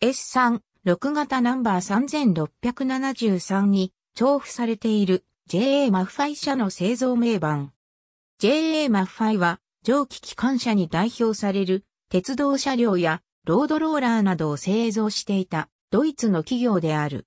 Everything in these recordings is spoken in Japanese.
S3、6型ナンバー3673に重付されている JA マッファイ社の製造名板。JA マッファイは蒸気機関車に代表される鉄道車両やロードローラーなどを製造していたドイツの企業である。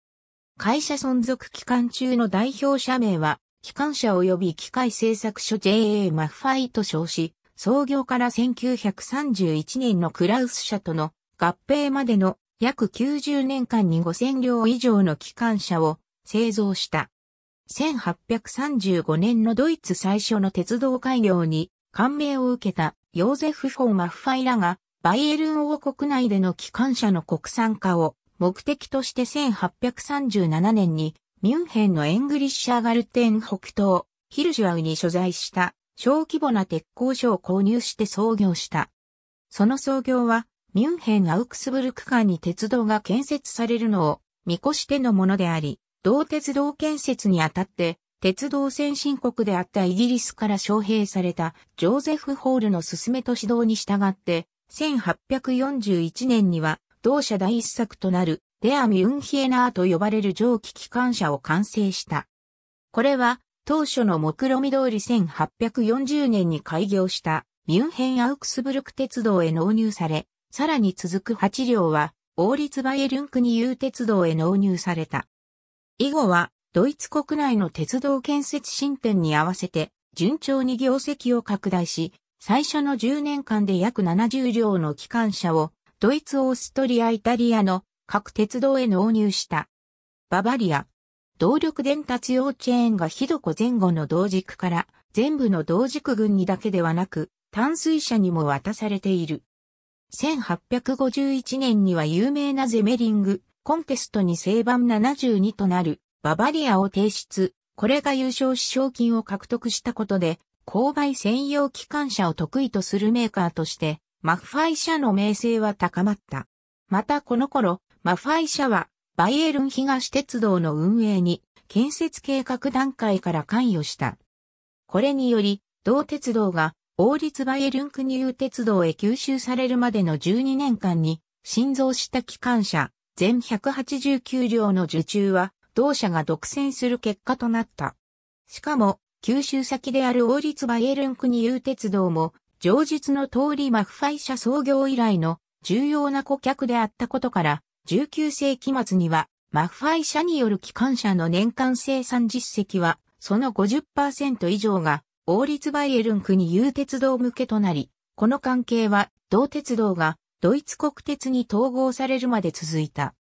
会社存続期間中の代表社名は機関車及び機械製作所 JA マッファイと称し、創業から1931年のクラウス社との合併までの約90年間に5000両以上の機関車を製造した。1835年のドイツ最初の鉄道開業に感銘を受けたヨーゼフ・フォー・マッファイらがバイエルン王国内での機関車の国産化を目的として1837年にミュンヘンのエングリッシャーガルテン北東ヒルジュアウに所在した小規模な鉄工所を購入して創業した。その創業はミュンヘン・アウクスブルク間に鉄道が建設されるのを見越してのものであり、同鉄道建設にあたって、鉄道先進国であったイギリスから招聘されたジョーゼフ・ホールの勧めと指導に従って、1841年には同社第一作となるデア・ミュンヒエナーと呼ばれる蒸気機関車を完成した。これは当初の目論見通り1840年に開業したミュンヘン・アウクスブルク鉄道へ納入され、さらに続く8両は、王立バイエルンクに有鉄道へ納入された。以後は、ドイツ国内の鉄道建設進展に合わせて、順調に業績を拡大し、最初の10年間で約70両の機関車を、ドイツ、オーストリア、イタリアの各鉄道へ納入した。ババリア。動力伝達用チェーンがひどこ前後の同軸から、全部の同軸群にだけではなく、淡水車にも渡されている。1851年には有名なゼメリング、コンテストに正版72となる、ババリアを提出。これが優勝し賞金を獲得したことで、購買専用機関車を得意とするメーカーとして、マファイ社の名声は高まった。またこの頃、マファイ社は、バイエルン東鉄道の運営に、建設計画段階から関与した。これにより、同鉄道が王立バイエルンクニュー鉄道へ吸収されるまでの12年間に、新造した機関車、全189両の受注は、同社が独占する結果となった。しかも、吸収先である王立バイエルンクニュー鉄道も、上述の通りマフファイ社創業以来の重要な顧客であったことから、19世紀末には、マフファイ社による機関車の年間生産実績は、その50%以上が王立バイエルン区に有鉄道向けとなり、この関係は、同鉄道がドイツ国鉄に統合されるまで続いた。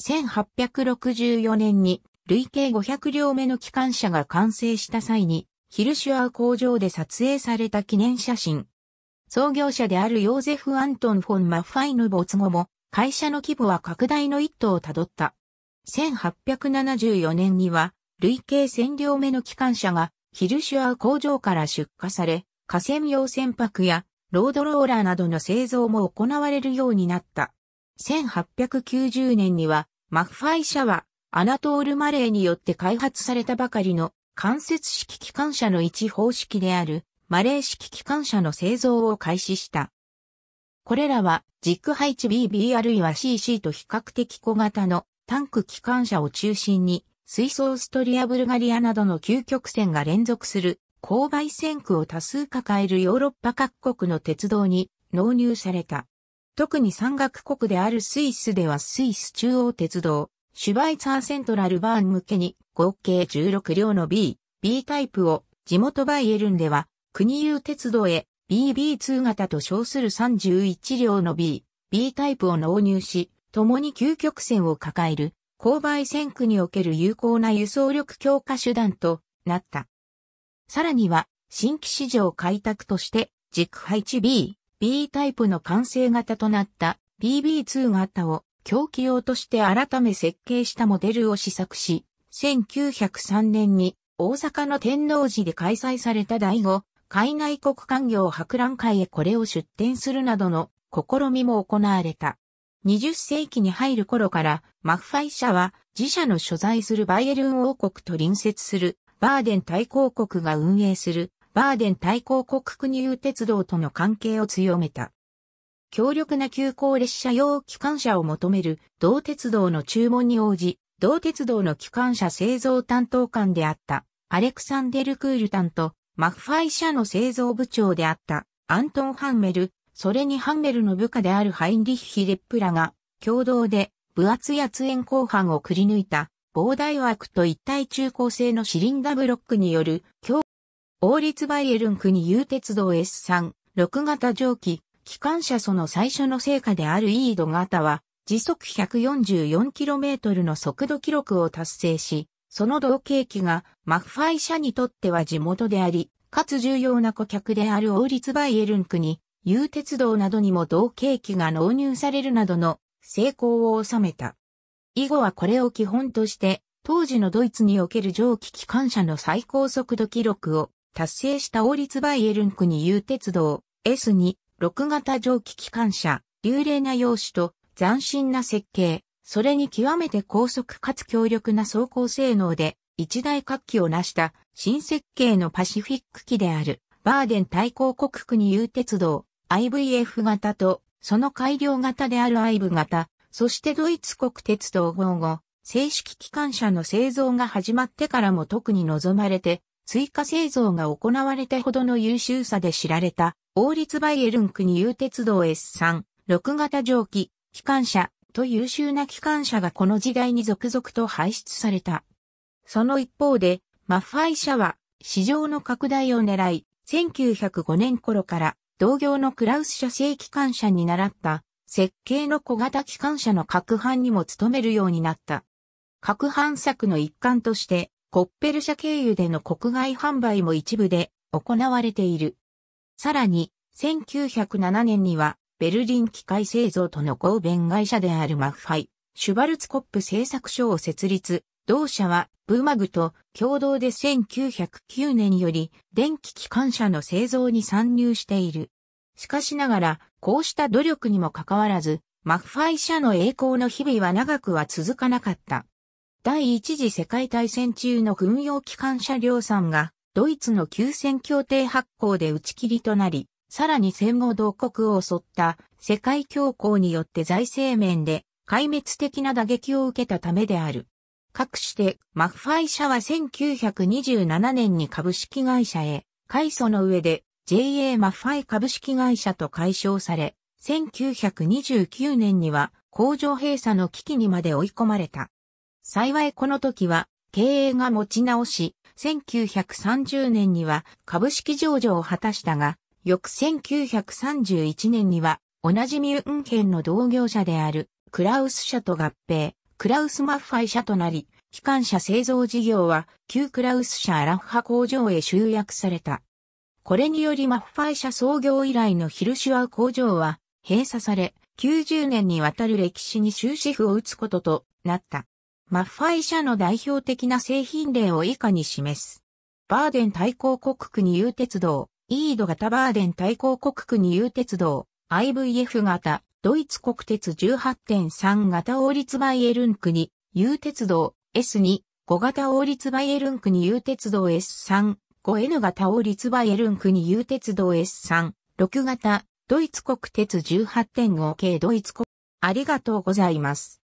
1864年に累計500両目の機関車が完成した際に、ヒルシュアー工場で撮影された記念写真。創業者であるヨーゼフ・アントン・フォン・マッファイの没後も、会社の規模は拡大の一途をたどった。1874年には、累計1000両目の機関車がヒルシュアー工場から出荷され、河川用船舶やロードローラーなどの製造も行われるようになった。1890年には、マフファイ社は、アナトール・マレーによって開発されたばかりの間接式機関車の一方式である、マレー式機関車の製造を開始した。これらは、軸配置 BB あるいは CC と比較的小型のタンク機関車を中心に、水素オーストリア・ブルガリアなどの究極線が連続する勾配線区を多数抱えるヨーロッパ各国の鉄道に納入された。特に山岳国であるスイスではスイス中央鉄道、シュバイツァーセントラルバーン向けに合計16両の B、B タイプを地元バイエルンでは国有鉄道へ BB2 型と称する31両の B、B タイプを納入し、共に究極線を抱える勾配戦区における有効な輸送力強化手段となった。さらには、新規市場開拓として、軸配置 B、B タイプの完成型となった BB2 型を狂気用として改め設計したモデルを試作し、1903年に大阪の天王寺で開催された第5海内国官業博覧会へこれを出展するなどの試みも行われた。20世紀に入る頃から、マッファイ社は自社の所在するバイエルン王国と隣接するバーデン大公国が運営するバーデン大公国国有鉄道との関係を強めた。強力な急行列車用機関車を求める同鉄道の注文に応じ、同鉄道の機関車製造担当官であったアレクサンデル・クールタンとマッファイ社の製造部長であったアントン・ハンメル、それにハンメルの部下であるハインリッヒ・レップラが、共同で、分厚や圧縁後半をくり抜いた、膨大枠と一体中高性のシリンダブロックによる、強王立バイエルン国有鉄道 S3、6型蒸気、機関車その最初の成果であるイード型は、時速 144km の速度記録を達成し、その同系機がマッファイ社にとっては地元であり、かつ重要な顧客である王立バイエルンクに U 鉄道などにも同景気が納入されるなどの成功を収めた。以後はこれを基本として、当時のドイツにおける蒸気機関車の最高速度記録を達成した王立バイエルンクに U 鉄道 S2、6型蒸気機関車、流麗な用紙と斬新な設計、それに極めて高速かつ強力な走行性能で一大活気を成した新設計のパシフィック機であるバーデン対抗国区に U 鉄道 IVF 型と、その改良型である i v 型、そしてドイツ国鉄道号後、正式機関車の製造が始まってからも特に望まれて、追加製造が行われたほどの優秀さで知られた、王立バイエルンクに有鉄道 S3、6型蒸気、機関車、と優秀な機関車がこの時代に続々と排出された。その一方で、マッファイ社は市場の拡大を狙い、1905年頃から同業のクラウス社製機関車に習った設計の小型機関車の各販にも務めるようになった。各販策の一環として、コッペル社経由での国外販売も一部で行われている。さらに、1907年には、ベルリン機械製造との合弁会社であるマッファイ、シュバルツコップ製作所を設立、同社は、ブーマグと共同で1909年より電気機関車の製造に参入している。しかしながら、こうした努力にもかかわらず、マクファイ社の栄光の日々は長くは続かなかった。第一次世界大戦中の軍用機関車量産が、ドイツの休戦協定発行で打ち切りとなり、さらに戦後同国を襲った世界恐慌によって財政面で壊滅的な打撃を受けたためである。各して、マッファイ社は1927年に株式会社へ、改祖の上で JA マッファイ株式会社と解消され、1929年には工場閉鎖の危機にまで追い込まれた。幸いこの時は経営が持ち直し、1930年には株式上場を果たしたが、翌1931年には同じミュンヘンの同業者であるクラウス社と合併、クラウス・マッファイ社となり、機関車製造事業は旧クラウス社アラッハ工場へ集約された。これによりマッファイ社創業以来のヒルシュア工場は閉鎖され、90年にわたる歴史に終止符を打つこととなった。マッファイ社の代表的な製品例を以下に示す。バーデン対抗国区に有鉄道、イード型バーデン対抗国区に有鉄道、IVF 型、ドイツ国鉄18.3型王立バイエルン国、に、U 鉄道 S2、5型王立バイエルン国に U 鉄道 S3、5N 型王立バイエルン国に U 鉄道 S3、6型、ドイツ国鉄18.5系ドイツ国。ありがとうございます。